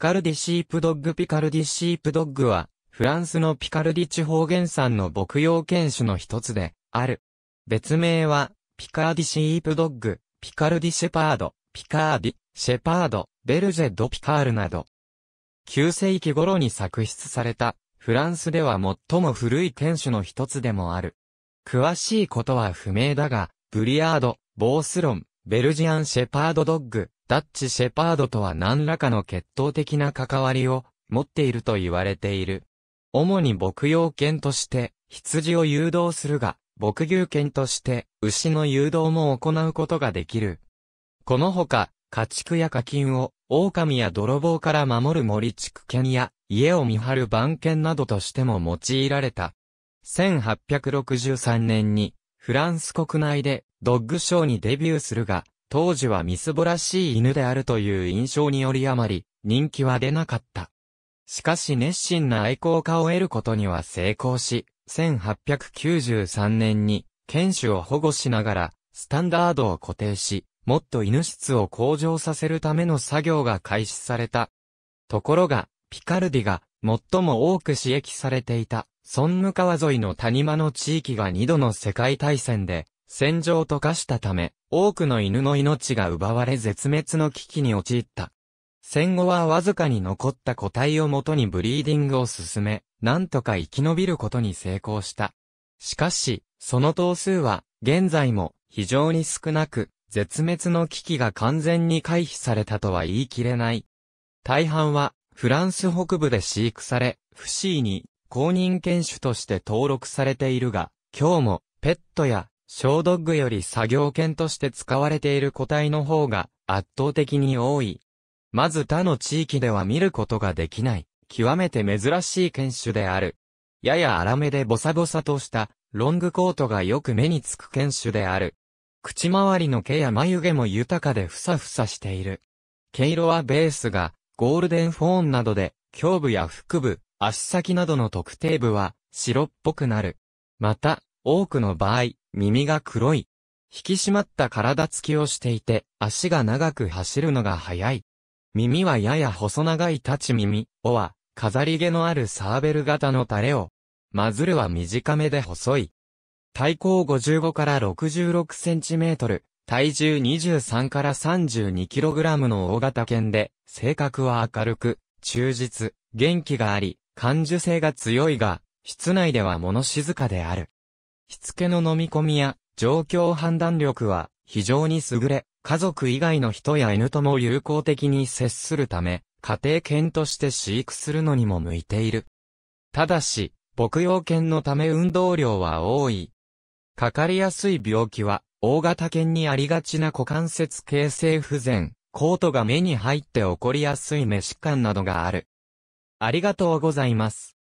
カルディシープドッグピカルディシープドッグは、フランスのピカルディ地方原産の牧羊犬種の一つで、ある。別名は、ピカーディシープドッグ、ピカルディシェパード、ピカーディ、シェパード、ベルジェ・ド・ピカールなど。9世紀頃に作出された、フランスでは最も古い犬種の一つでもある。詳しいことは不明だが、ブリヤード、ボースロン、ベルジアン・シェパード・ドッグ、ダッチ・シェパードとは何らかの血統的な関わりを持っていると言われている。主に牧羊犬として羊を誘導するが、牧牛犬として牛の誘導も行うことができる。このほか、家畜や家禽を狼や泥棒から守る森畜犬や家を見張る番犬などとしても用いられた。1863年にフランス国内でドッグショーにデビューするが、当時はみすぼらしい犬であるという印象によりあまり、人気は出なかった。しかし熱心な愛好家を得ることには成功し、1893年に、犬種を保護しながら、スタンダードを固定し、もっと犬質を向上させるための作業が開始された。ところが、ピカルディが最も多く刺激されていた、ソンム川沿いの谷間の地域が2度の世界大戦で戦場と化したため、多くの犬の命が奪われ絶滅の危機に陥った。戦後はわずかに残った個体をもとにブリーディングを進め、なんとか生き延びることに成功した。しかし、その頭数は、現在も、非常に少なく、絶滅の危機が完全に回避されたとは言い切れない。大半は、フランス北部で飼育され、不思議に、公認犬種として登録されているが、今日も、ペットや小ドッグより作業犬として使われている個体の方が圧倒的に多い。まず他の地域では見ることができない、極めて珍しい犬種である。やや荒めでボサボサとしたロングコートがよく目につく犬種である。口周りの毛や眉毛も豊かでふさふさしている。毛色はベースがゴールデンフォーンなどで、胸部や腹部、足先などの特定部は白っぽくなる。また、多くの場合、耳が黒い。引き締まった体つきをしていて、足が長く走るのが早い。耳はやや細長い立ち耳、尾は、飾り毛のあるサーベル型のタレを。マズルは短めで細い。体高55から66センチメートル、体重23から32キログラムの大型犬で、性格は明るく、忠実、元気があり、感受性が強いが、室内では物静かである。しつけの飲み込みや状況判断力は非常に優れ、家族以外の人や犬とも友好的に接するため、家庭犬として飼育するのにも向いている。ただし、牧羊犬のため運動量は多い。かかりやすい病気は、大型犬にありがちな股関節形成不全、コートが目に入って起こりやすい飯疾などがある。ありがとうございます。